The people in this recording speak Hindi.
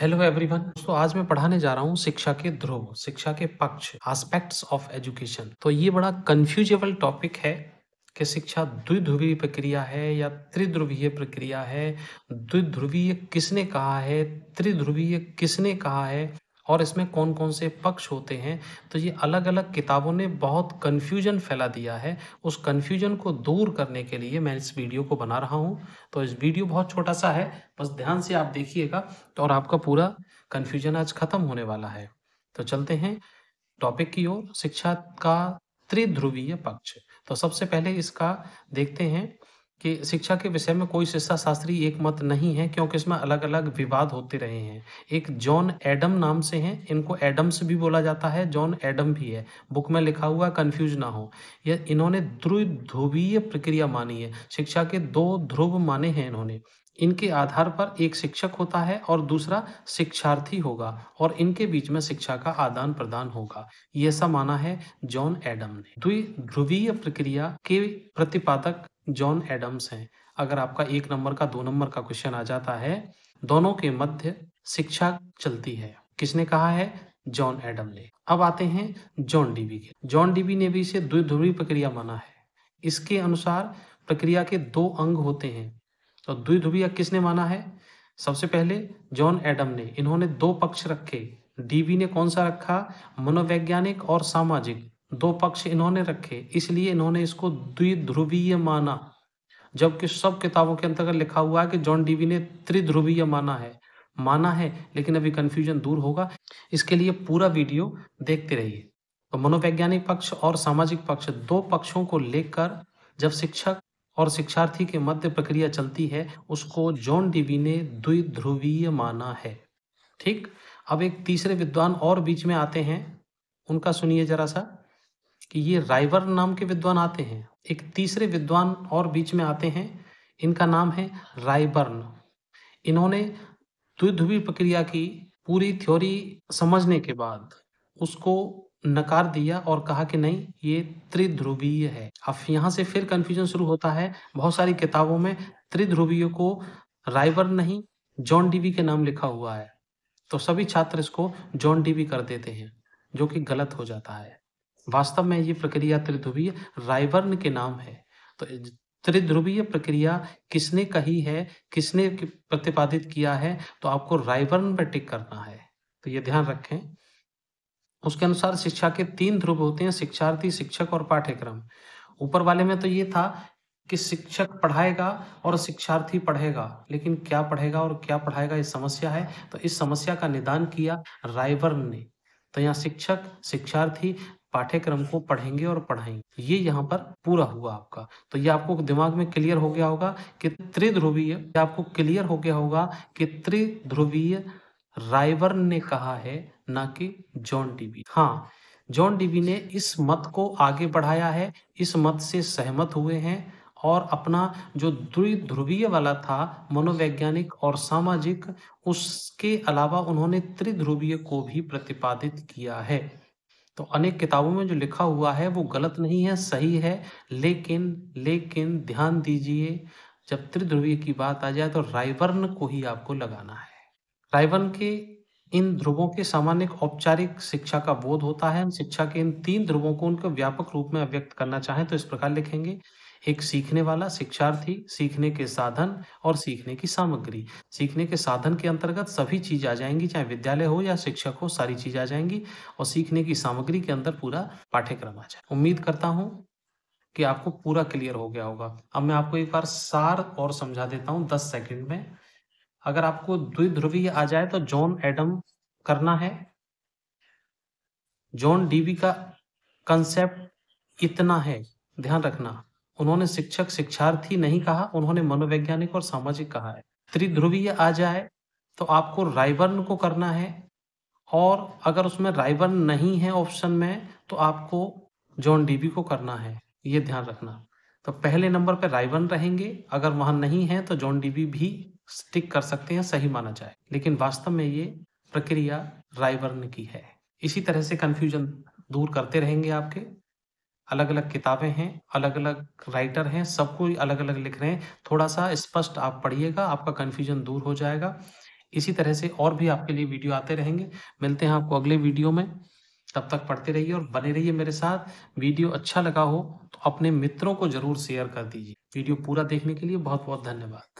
हेलो एवरीवन दोस्तों आज मैं पढ़ाने जा रहा हूँ शिक्षा के ध्रुव शिक्षा के पक्ष एस्पेक्ट्स ऑफ एजुकेशन तो ये बड़ा कंफ्यूजेबल टॉपिक है कि शिक्षा द्विध्रुवीय प्रक्रिया है या त्रिध्रुवीय प्रक्रिया है द्विध्रुवीय किसने कहा है त्रिध्रुवीय किसने कहा है और इसमें कौन कौन से पक्ष होते हैं तो ये अलग अलग किताबों ने बहुत कन्फ्यूजन फैला दिया है उस कन्फ्यूजन को दूर करने के लिए मैं इस वीडियो को बना रहा हूँ तो इस वीडियो बहुत छोटा सा है बस ध्यान से आप देखिएगा तो और आपका पूरा कन्फ्यूजन आज ख़त्म होने वाला है तो चलते हैं टॉपिक की ओर शिक्षा का त्रिध्रुवीय पक्ष तो सबसे पहले इसका देखते हैं कि शिक्षा के विषय में कोई शिक्षा शास्त्री एक मत नहीं है क्योंकि इसमें अलग अलग विवाद होते रहे हैं एक जॉन एडम नाम से हैं इनको एडम्स भी बोला जाता है जॉन एडम भी है बुक में लिखा हुआ कंफ्यूज ना हो यह इन्होंने ध्रुवीय प्रक्रिया मानी है शिक्षा के दो ध्रुव माने हैं इन्होंने इनके आधार पर एक शिक्षक होता है और दूसरा शिक्षार्थी होगा और इनके बीच में शिक्षा का आदान प्रदान होगा ऐसा माना है जॉन एडम ने द्विध्रुवीय प्रक्रिया के प्रतिपादक जॉन एडम्स हैं अगर आपका एक नंबर का दो नंबर का क्वेश्चन आ जाता है दोनों के मध्य शिक्षा चलती है किसने कहा है जॉन एडम ने अब आते हैं जॉन डीबी के जॉन डीबी ने भी इसे द्विध्रुवी प्रक्रिया माना है इसके अनुसार प्रक्रिया के दो अंग होते हैं तो द्विध्रुवी किसने माना है सबसे पहले जॉन एडम ने इन्होंने दो पक्ष रखे डीबी ने कौन सा रखा मनोवैज्ञानिक और सामाजिक दो पक्ष इन्होंने रखे इसलिए इन्होंने इसको द्विध्रुवीय माना जबकि सब किताबों के अंतर्गत लिखा हुआ है कि जॉन डीवी ने त्रिध्रुवीय माना है माना है लेकिन अभी कंफ्यूजन दूर होगा इसके लिए पूरा वीडियो देखते रहिए तो मनोवैज्ञानिक पक्ष और सामाजिक पक्ष दो पक्षों को लेकर जब शिक्षक और शिक्षार्थी के मध्य प्रक्रिया चलती है उसको जॉन डीवी ने द्विध्रुवीय माना है ठीक अब एक तीसरे विद्वान और बीच में आते हैं उनका सुनिए जरा सा कि ये राइवर नाम के विद्वान आते हैं एक तीसरे विद्वान और बीच में आते हैं इनका नाम है रायबर्न इन्होंने द्विध्रुवी प्रक्रिया की पूरी थ्योरी समझने के बाद उसको नकार दिया और कहा कि नहीं ये त्रिध्रुवीय है अब यहाँ से फिर कन्फ्यूजन शुरू होता है बहुत सारी किताबों में त्रिध्रुवीय को राइवर नहीं जॉन डीवी के नाम लिखा हुआ है तो सभी छात्र इसको जॉन डीवी कर देते हैं जो कि गलत हो जाता है वास्तव में ये प्रक्रिया त्रिध्रुवीय रायवर्ण के नाम है तो त्रिध्रुवीय प्रक्रिया किसने कही है किसने प्रतिपादित किया है तो आपको रायवर्ण पर टिक करना है तो ये ध्यान रखें उसके अनुसार शिक्षा के तीन ध्रुव होते हैं शिक्षार्थी शिक्षक और पाठ्यक्रम ऊपर वाले में तो ये था कि शिक्षक पढ़ाएगा और शिक्षार्थी पढ़ेगा लेकिन क्या पढ़ेगा और क्या पढ़ाएगा ये समस्या है तो इस समस्या का निदान किया रायवर्न ने तो यहाँ शिक्षक शिक्षार्थी पाठ्यक्रम को पढ़ेंगे और पढ़ाएंगे ये यहाँ पर पूरा हुआ आपका तो ये आपको दिमाग में क्लियर हो गया होगा कि त्रिध्रुवीय आपको क्लियर हो गया होगा कि त्रिध्रुवीय राइवर ने कहा है ना कि जॉन डीबी हाँ जॉन डीबी ने इस मत को आगे बढ़ाया है इस मत से सहमत हुए हैं और अपना जो द्विध्रुवीय वाला था मनोवैज्ञानिक और सामाजिक उसके अलावा उन्होंने त्रिध्रुवीय को भी प्रतिपादित किया है तो अनेक किताबों में जो लिखा हुआ है वो गलत नहीं है सही है लेकिन लेकिन ध्यान दीजिए जब त्रिध्रुवीय की बात आ जाए तो राइवर्न को ही आपको लगाना है राइवर्न के इन ध्रुवों के सामान्य औपचारिक शिक्षा का बोध होता है शिक्षा के इन तीन ध्रुवों को उनके व्यापक रूप में अव्यक्त करना चाहें तो इस प्रकार लिखेंगे एक सीखने वाला शिक्षार्थी सीखने के साधन और सीखने की सामग्री सीखने के साधन के अंतर्गत सभी चीज आ जाएंगी चाहे विद्यालय हो या शिक्षक हो सारी चीज आ जाएंगी और सीखने की सामग्री के अंदर पूरा पाठ्यक्रम आ जाए उम्मीद करता हूँ कि आपको पूरा क्लियर हो गया होगा अब मैं आपको एक बार सार और समझा देता हूँ दस सेकेंड में अगर आपको द्विध्रुवी आ जाए तो जॉन एडम करना है जॉन डीबी का कंसेप्ट इतना है ध्यान रखना उन्होंने शिक्षक शिक्षार्थी नहीं कहा उन्होंने मनोवैज्ञानिक और सामाजिक कहा है त्रिध्रुवीय आ जाए तो आपको रायबर्न को करना है और अगर उसमें रायबर्न नहीं है ऑप्शन में तो आपको जॉन डीबी को करना है ये ध्यान रखना तो पहले नंबर पर रायबर्न रहेंगे अगर वहां नहीं है तो जॉन डीबी भी स्टिक कर सकते हैं सही माना जाए लेकिन वास्तव में ये प्रक्रिया रायबर्न की है इसी तरह से कन्फ्यूजन दूर करते रहेंगे आपके अलग अलग किताबें हैं अलग अलग राइटर हैं सब कोई अलग अलग लिख रहे हैं थोड़ा सा स्पष्ट आप पढ़िएगा आपका कन्फ्यूजन दूर हो जाएगा इसी तरह से और भी आपके लिए वीडियो आते रहेंगे मिलते हैं आपको अगले वीडियो में तब तक पढ़ते रहिए और बने रहिए मेरे साथ वीडियो अच्छा लगा हो तो अपने मित्रों को जरूर शेयर कर दीजिए वीडियो पूरा देखने के लिए बहुत बहुत धन्यवाद